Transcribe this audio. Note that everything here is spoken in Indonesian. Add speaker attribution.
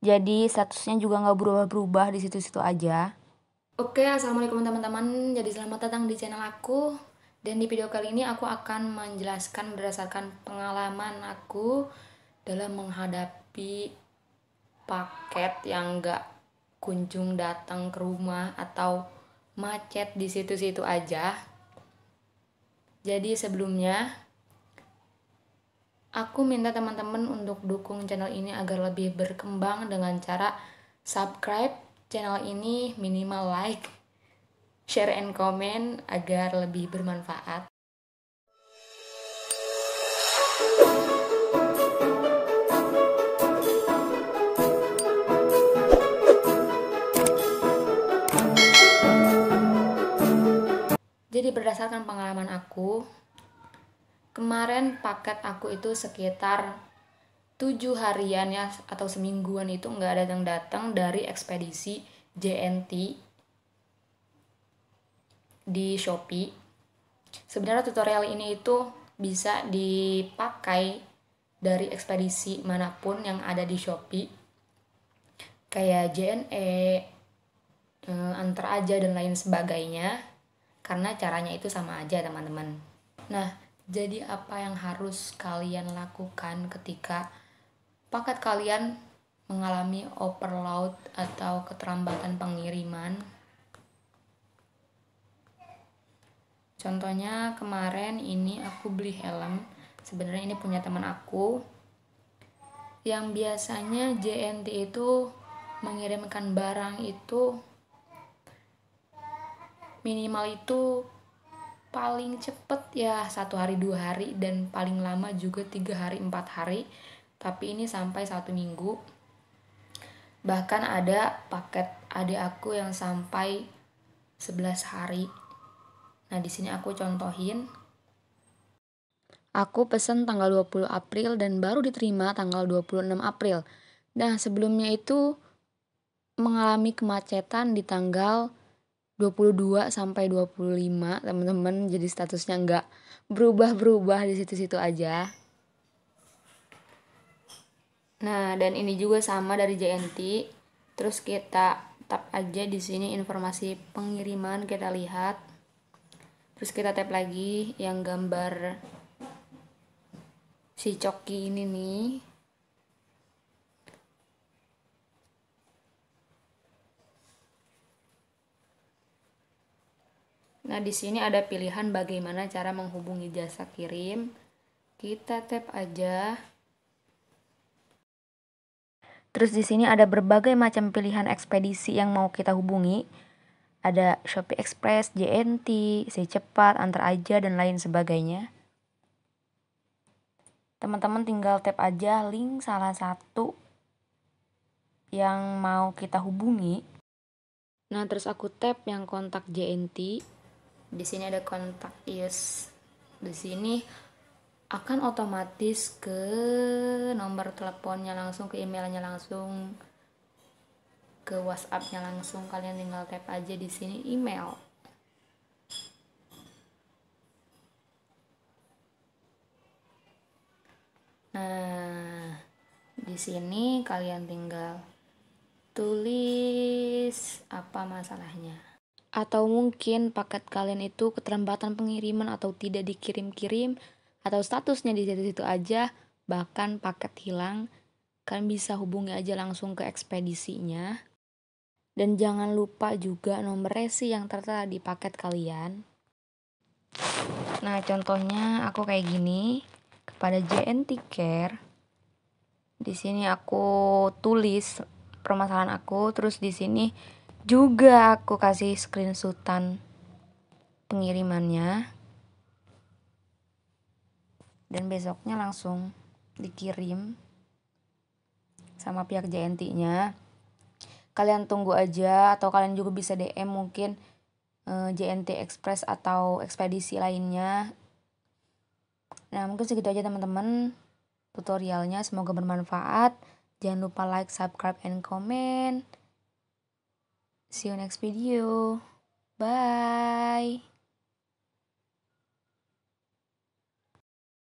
Speaker 1: Jadi statusnya juga nggak berubah-berubah di situ-situ aja. Oke, assalamualaikum teman-teman. Jadi selamat datang di channel aku. Dan di video kali ini aku akan menjelaskan berdasarkan pengalaman aku dalam menghadapi paket yang nggak kunjung datang ke rumah atau macet di situ-situ aja. Jadi sebelumnya Aku minta teman-teman untuk dukung channel ini agar lebih berkembang dengan cara subscribe channel ini, minimal like, share and comment agar lebih bermanfaat. Jadi berdasarkan pengalaman aku, kemarin paket aku itu sekitar tujuh harian ya atau semingguan itu nggak ada yang datang dari ekspedisi JNT di Shopee. Sebenarnya tutorial ini itu bisa dipakai dari ekspedisi manapun yang ada di Shopee. Kayak JNE, eh, antar aja dan lain sebagainya karena caranya itu sama aja teman-teman. Nah, jadi apa yang harus kalian lakukan ketika paket kalian mengalami overload atau keterlambatan pengiriman? Contohnya kemarin ini aku beli helm. Sebenarnya ini punya teman aku yang biasanya JNT itu mengirimkan barang itu minimal itu paling cepet ya satu hari dua hari dan paling lama juga tiga hari empat hari tapi ini sampai satu minggu bahkan ada paket adik aku yang sampai 11 hari nah di sini aku contohin Aku pesen tanggal 20 April dan baru diterima tanggal 26 April. Nah, sebelumnya itu mengalami kemacetan di tanggal 22 sampai 25 teman-teman jadi statusnya nggak berubah-berubah di situ-situ aja nah dan ini juga sama dari JNT terus kita tap aja di sini informasi pengiriman kita lihat terus kita tap lagi yang gambar si coki ini nih Nah, di sini ada pilihan bagaimana cara menghubungi jasa kirim. Kita tap aja. Terus di sini ada berbagai macam pilihan ekspedisi yang mau kita hubungi. Ada Shopee Express, JNT, Secepat, Antar Aja, dan lain sebagainya. Teman-teman tinggal tap aja link salah satu yang mau kita hubungi. Nah, terus aku tap yang kontak JNT di sini ada kontak yes di sini akan otomatis ke nomor teleponnya langsung ke emailnya langsung ke WhatsAppnya langsung kalian tinggal tap aja di sini email nah di sini kalian tinggal tulis apa masalahnya atau mungkin paket kalian itu keterlambatan pengiriman atau tidak dikirim-kirim atau statusnya di situ-situ aja, bahkan paket hilang, kalian bisa hubungi aja langsung ke ekspedisinya. Dan jangan lupa juga nomor resi yang tertera di paket kalian. Nah, contohnya aku kayak gini kepada JNT Care Di sini aku tulis permasalahan aku, terus di sini juga aku kasih screenshotan pengirimannya dan besoknya langsung dikirim sama pihak JNT-nya. Kalian tunggu aja atau kalian juga bisa DM mungkin uh, eh, JNT Express atau ekspedisi lainnya. Nah, mungkin segitu aja teman-teman tutorialnya. Semoga bermanfaat. Jangan lupa like, subscribe, and comment. See you next video. Bye.